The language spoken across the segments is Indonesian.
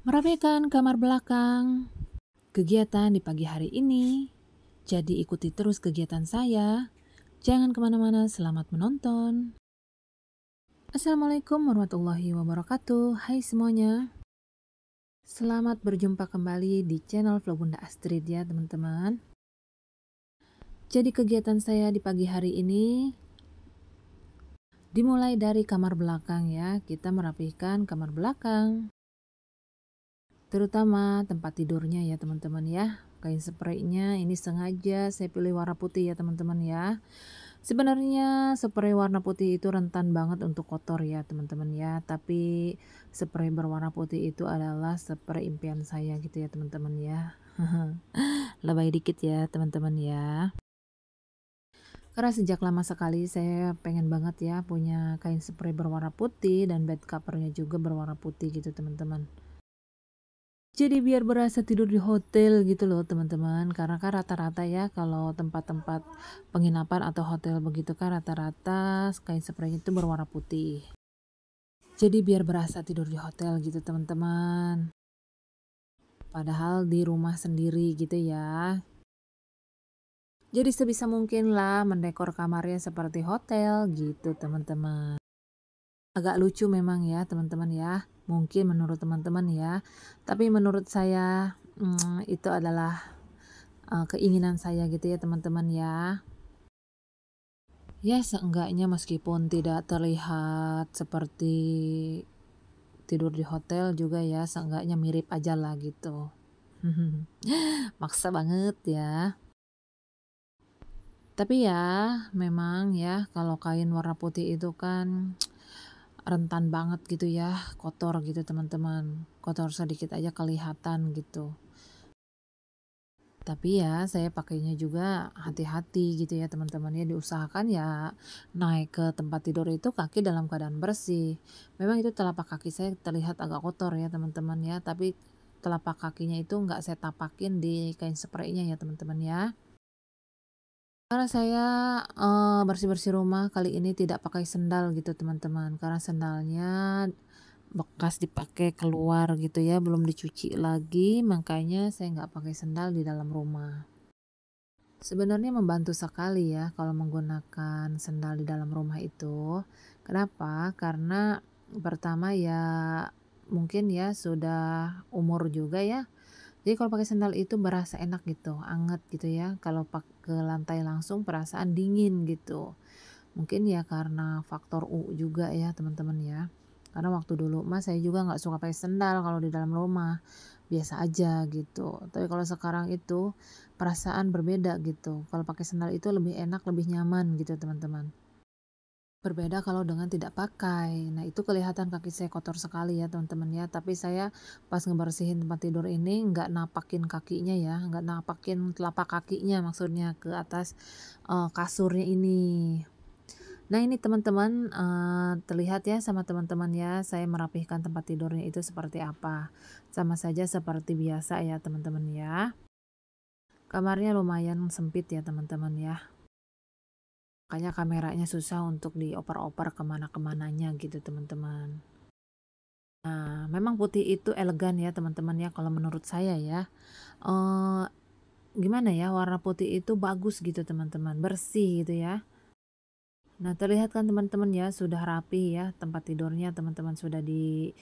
merapikan kamar belakang. Kegiatan di pagi hari ini, jadi ikuti terus kegiatan saya. Jangan kemana-mana, selamat menonton. Assalamualaikum warahmatullahi wabarakatuh, hai semuanya. Selamat berjumpa kembali di channel Vlog Bunda Astrid ya teman-teman. Jadi kegiatan saya di pagi hari ini dimulai dari kamar belakang ya. Kita merapihkan kamar belakang terutama tempat tidurnya ya teman-teman ya kain spraynya ini sengaja saya pilih warna putih ya teman-teman ya sebenarnya spray warna putih itu rentan banget untuk kotor ya teman-teman ya tapi spray berwarna putih itu adalah spray impian saya gitu ya teman-teman ya lebay dikit ya teman-teman ya karena sejak lama sekali saya pengen banget ya punya kain spray berwarna putih dan bed covernya juga berwarna putih gitu teman-teman jadi biar berasa tidur di hotel gitu loh teman-teman Karena kan rata-rata ya kalau tempat-tempat penginapan atau hotel begitu kan rata-rata kain spray itu berwarna putih Jadi biar berasa tidur di hotel gitu teman-teman Padahal di rumah sendiri gitu ya Jadi sebisa mungkin lah mendekor kamarnya seperti hotel gitu teman-teman Agak lucu memang ya teman-teman ya mungkin menurut teman-teman ya tapi menurut saya hmm, itu adalah uh, keinginan saya gitu ya teman-teman ya ya seenggaknya meskipun tidak terlihat seperti tidur di hotel juga ya seenggaknya mirip aja lah gitu maksa banget ya tapi ya memang ya kalau kain warna putih itu kan rentan banget gitu ya, kotor gitu teman-teman. Kotor sedikit aja kelihatan gitu. Tapi ya saya pakainya juga hati-hati gitu ya teman-teman ya diusahakan ya naik ke tempat tidur itu kaki dalam keadaan bersih. Memang itu telapak kaki saya terlihat agak kotor ya teman-teman ya, tapi telapak kakinya itu nggak saya tapakin di kain spraynya ya teman-teman ya. Karena saya bersih bersih-bersih rumah kali ini tidak pakai sendal gitu teman-teman, karena sendalnya bekas dipakai keluar gitu ya, belum dicuci lagi, makanya saya nggak pakai sendal di dalam rumah. Sebenarnya membantu sekali ya kalau menggunakan sendal di dalam rumah itu. Kenapa? Karena pertama ya mungkin ya sudah umur juga ya jadi kalau pakai sendal itu berasa enak gitu anget gitu ya kalau ke lantai langsung perasaan dingin gitu mungkin ya karena faktor U juga ya teman-teman ya karena waktu dulu mas saya juga nggak suka pakai sendal kalau di dalam rumah biasa aja gitu tapi kalau sekarang itu perasaan berbeda gitu kalau pakai sendal itu lebih enak lebih nyaman gitu teman-teman Berbeda kalau dengan tidak pakai. Nah, itu kelihatan kaki saya kotor sekali ya, teman-teman ya. Tapi saya pas ngebersihin tempat tidur ini nggak napakin kakinya ya, nggak napakin telapak kakinya maksudnya ke atas uh, kasurnya ini. Nah, ini teman-teman uh, terlihat ya sama teman-teman ya, saya merapihkan tempat tidurnya itu seperti apa. Sama saja seperti biasa ya, teman-teman ya. Kamarnya lumayan sempit ya, teman-teman ya kayaknya kameranya susah untuk dioper-oper kemana-kemananya gitu teman-teman. Nah, memang putih itu elegan ya teman-teman ya kalau menurut saya ya. E, gimana ya warna putih itu bagus gitu teman-teman, bersih gitu ya. Nah, terlihat kan teman-teman ya sudah rapi ya tempat tidurnya teman-teman sudah di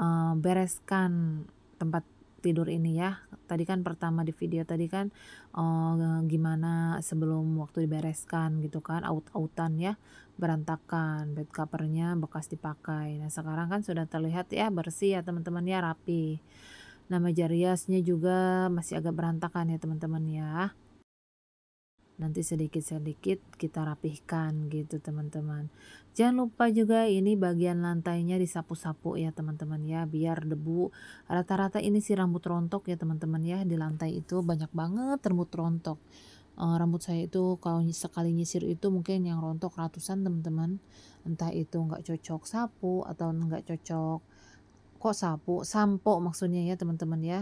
e, bereskan tempat tidur ini ya tadi kan pertama di video tadi kan uh, gimana sebelum waktu dibereskan gitu kan out-outan ya berantakan bed covernya bekas dipakai nah sekarang kan sudah terlihat ya bersih ya teman-teman ya rapi nama jariasnya juga masih agak berantakan ya teman-teman ya nanti sedikit-sedikit kita rapihkan gitu teman-teman jangan lupa juga ini bagian lantainya disapu-sapu ya teman-teman ya biar debu rata-rata ini si rambut rontok ya teman-teman ya di lantai itu banyak banget rambut rontok uh, rambut saya itu kalau sekali nyisir itu mungkin yang rontok ratusan teman-teman entah itu nggak cocok sapu atau nggak cocok kok sapu sampo maksudnya ya teman-teman ya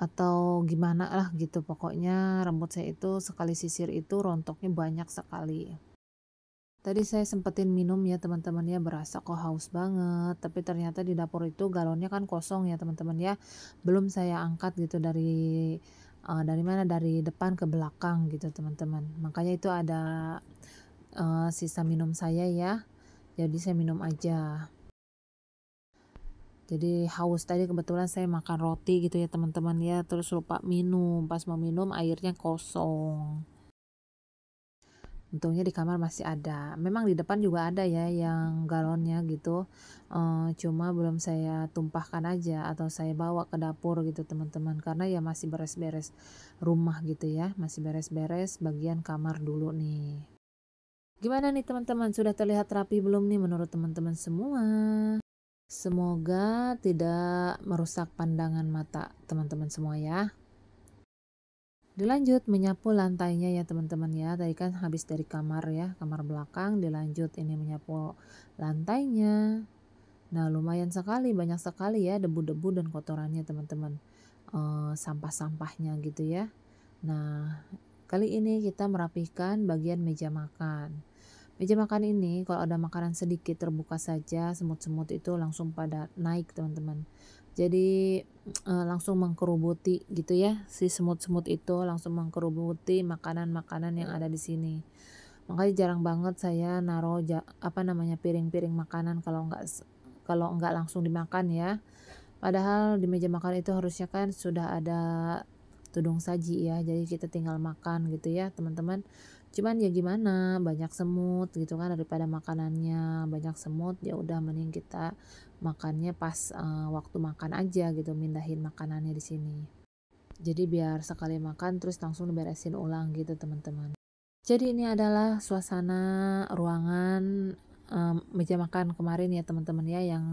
atau gimana lah gitu pokoknya rambut saya itu sekali sisir itu rontoknya banyak sekali tadi saya sempetin minum ya teman-teman ya berasa kok haus banget tapi ternyata di dapur itu galonnya kan kosong ya teman-teman ya belum saya angkat gitu dari uh, dari mana dari depan ke belakang gitu teman-teman makanya itu ada uh, sisa minum saya ya jadi saya minum aja jadi haus tadi kebetulan saya makan roti gitu ya teman-teman ya terus lupa minum pas mau minum airnya kosong untungnya di kamar masih ada memang di depan juga ada ya yang galonnya gitu e, cuma belum saya tumpahkan aja atau saya bawa ke dapur gitu teman-teman karena ya masih beres-beres rumah gitu ya masih beres-beres bagian kamar dulu nih gimana nih teman-teman sudah terlihat rapi belum nih menurut teman-teman semua Semoga tidak merusak pandangan mata teman-teman semua ya. Dilanjut menyapu lantainya ya teman-teman ya. Tadi kan habis dari kamar ya, kamar belakang dilanjut ini menyapu lantainya. Nah, lumayan sekali, banyak sekali ya debu-debu dan kotorannya teman-teman. E, sampah-sampahnya gitu ya. Nah, kali ini kita merapikan bagian meja makan. Meja makan ini kalau ada makanan sedikit terbuka saja semut-semut itu langsung pada naik teman-teman. Jadi e, langsung mengkerubuti gitu ya si semut-semut itu langsung mengkerubuti makanan-makanan yang ada di sini. Makanya jarang banget saya naruh ja, apa namanya piring-piring makanan kalau nggak kalau nggak langsung dimakan ya. Padahal di meja makan itu harusnya kan sudah ada tudung saji ya. Jadi kita tinggal makan gitu ya teman-teman cuman ya gimana banyak semut gitu kan daripada makanannya banyak semut ya udah mending kita makannya pas uh, waktu makan aja gitu mindahin makanannya di sini jadi biar sekali makan terus langsung beresin ulang gitu teman-teman jadi ini adalah suasana ruangan um, meja makan kemarin ya teman-teman ya yang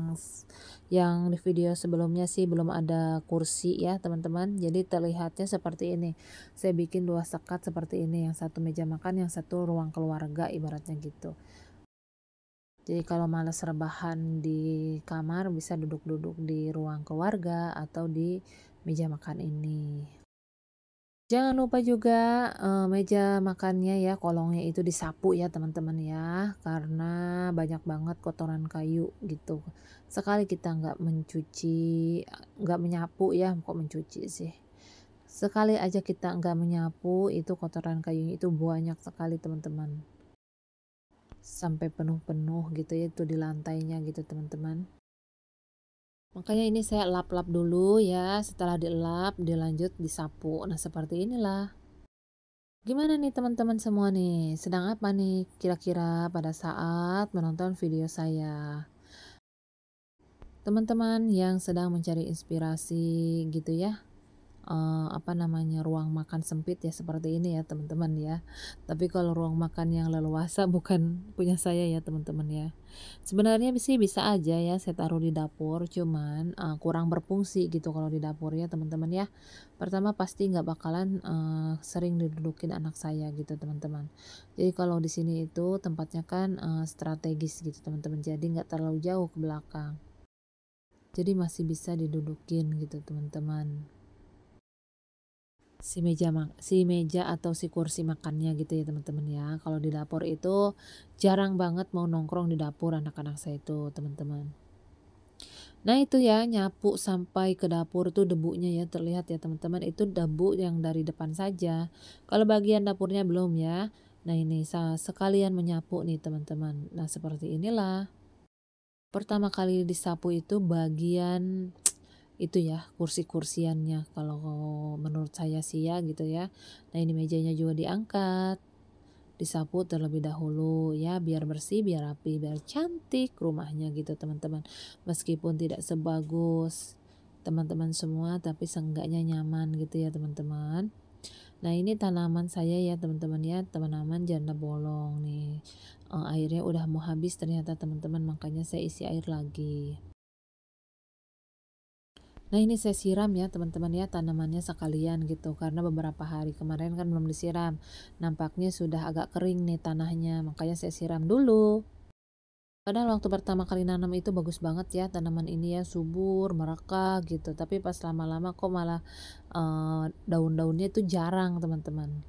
yang di video sebelumnya sih belum ada kursi ya teman-teman jadi terlihatnya seperti ini saya bikin dua sekat seperti ini yang satu meja makan yang satu ruang keluarga ibaratnya gitu jadi kalau males rebahan di kamar bisa duduk-duduk di ruang keluarga atau di meja makan ini Jangan lupa juga uh, meja makannya ya, kolongnya itu disapu ya teman-teman ya, karena banyak banget kotoran kayu gitu. Sekali kita nggak mencuci, nggak menyapu ya, kok mencuci sih. Sekali aja kita nggak menyapu, itu kotoran kayunya itu banyak sekali teman-teman. Sampai penuh-penuh gitu ya, itu di lantainya gitu teman-teman. Makanya ini saya lap-lap dulu ya, setelah dilap dilanjut disapu. Nah seperti inilah. Gimana nih teman-teman semua nih? Sedang apa nih kira-kira pada saat menonton video saya? Teman-teman yang sedang mencari inspirasi gitu ya uh, apa namanya ruang makan sempit ya seperti ini ya teman-teman ya tapi kalau ruang makan yang leluasa bukan punya saya ya teman-teman ya sebenarnya sih bisa aja ya saya taruh di dapur cuman uh, kurang berfungsi gitu kalau di dapur ya teman-teman ya pertama pasti nggak bakalan uh, sering didudukin anak saya gitu teman-teman jadi kalau di sini itu tempatnya kan uh, strategis gitu teman-teman jadi nggak terlalu jauh ke belakang jadi masih bisa didudukin gitu teman-teman si meja si meja atau si kursi makannya gitu ya teman-teman ya. Kalau di dapur itu jarang banget mau nongkrong di dapur anak-anak saya itu teman-teman. Nah itu ya nyapu sampai ke dapur tuh debunya ya terlihat ya teman-teman itu debu yang dari depan saja. Kalau bagian dapurnya belum ya. Nah ini sekalian menyapu nih teman-teman. Nah seperti inilah. Pertama kali disapu itu bagian itu ya kursi-kursiannya kalau menurut saya sih ya gitu ya nah ini mejanya juga diangkat disapu terlebih dahulu ya biar bersih biar rapi biar cantik rumahnya gitu teman-teman meskipun tidak sebagus teman-teman semua tapi seenggaknya nyaman gitu ya teman-teman nah ini tanaman saya ya teman-teman ya tanaman janda bolong nih eh, airnya udah mau habis ternyata teman-teman makanya saya isi air lagi Nah ini saya siram ya teman-teman ya tanamannya sekalian gitu karena beberapa hari kemarin kan belum disiram. Nampaknya sudah agak kering nih tanahnya makanya saya siram dulu. Padahal waktu pertama kali nanam itu bagus banget ya tanaman ini ya subur, mereka gitu. Tapi pas lama-lama kok malah e, daun-daunnya itu jarang teman-teman.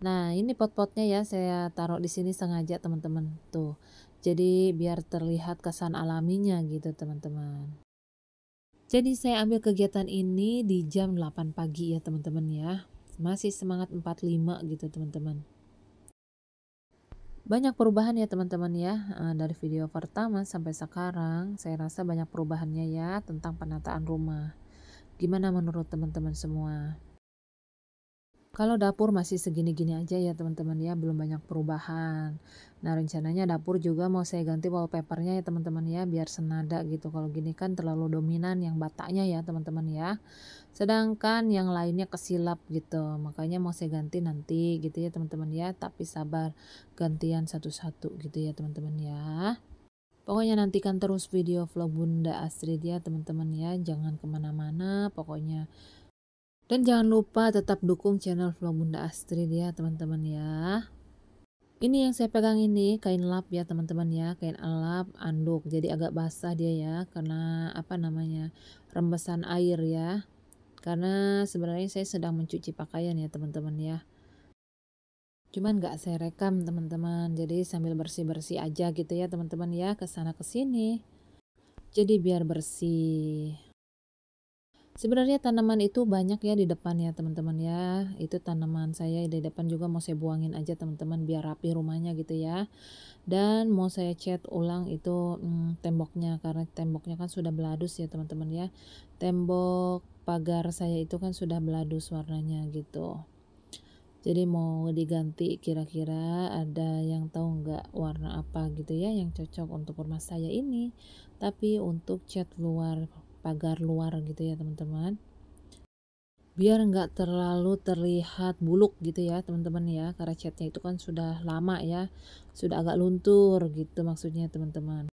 Nah ini pot-potnya ya saya taruh di sini sengaja teman-teman tuh. Jadi biar terlihat kesan alaminya gitu teman-teman. Jadi saya ambil kegiatan ini di jam 8 pagi ya teman-teman ya. Masih semangat 45 gitu teman-teman. Banyak perubahan ya teman-teman ya. Eh, dari video pertama sampai sekarang saya rasa banyak perubahannya ya tentang penataan rumah. Gimana menurut teman-teman semua? Kalau dapur masih segini-gini aja ya teman-teman ya, belum banyak perubahan. Nah rencananya dapur juga mau saya ganti wallpapernya ya teman-teman ya, biar senada gitu. Kalau gini kan terlalu dominan yang bataknya ya teman-teman ya. Sedangkan yang lainnya kesilap gitu, makanya mau saya ganti nanti gitu ya teman-teman ya. Tapi sabar, gantian satu-satu gitu ya teman-teman ya. Pokoknya nantikan terus video vlog Bunda Astrid ya teman-teman ya. Jangan kemana-mana, pokoknya dan jangan lupa tetap dukung channel vlog Bunda Astrid ya teman-teman ya. Ini yang saya pegang ini kain lap ya teman-teman ya, kain lap anduk. Jadi agak basah dia ya karena apa namanya? rembesan air ya. Karena sebenarnya saya sedang mencuci pakaian ya teman-teman ya. Cuman nggak saya rekam teman-teman. Jadi sambil bersih-bersih aja gitu ya teman-teman ya Kesana kesini. Jadi biar bersih. Sebenarnya tanaman itu banyak ya di depan ya teman-teman ya. Itu tanaman saya di depan juga mau saya buangin aja teman-teman biar rapi rumahnya gitu ya. Dan mau saya cat ulang itu hmm, temboknya karena temboknya kan sudah beladus ya teman-teman ya. Tembok pagar saya itu kan sudah beladus warnanya gitu. Jadi mau diganti kira-kira ada yang tahu nggak warna apa gitu ya yang cocok untuk rumah saya ini. Tapi untuk cat luar pagar luar gitu ya teman-teman biar nggak terlalu terlihat buluk gitu ya teman-teman ya karena catnya itu kan sudah lama ya sudah agak luntur gitu maksudnya teman-teman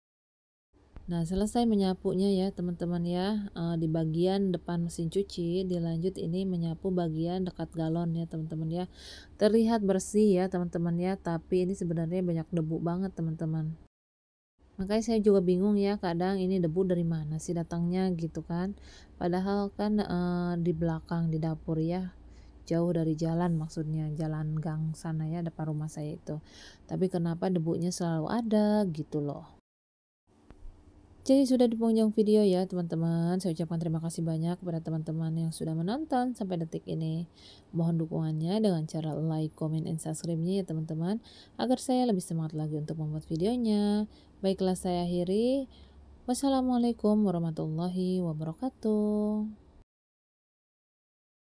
nah selesai menyapunya ya teman-teman ya eh, di bagian depan mesin cuci dilanjut ini menyapu bagian dekat galon ya teman-teman ya terlihat bersih ya teman-teman ya tapi ini sebenarnya banyak debu banget teman-teman makanya saya juga bingung ya kadang ini debu dari mana sih datangnya gitu kan padahal kan e, di belakang di dapur ya jauh dari jalan maksudnya jalan gang sana ya depan rumah saya itu tapi kenapa debunya selalu ada gitu loh jadi sudah di penghujung video ya teman-teman. Saya ucapkan terima kasih banyak kepada teman-teman yang sudah menonton sampai detik ini. Mohon dukungannya dengan cara like, comment, and subscribe-nya ya teman-teman. Agar saya lebih semangat lagi untuk membuat videonya. Baiklah saya akhiri. Wassalamualaikum warahmatullahi wabarakatuh.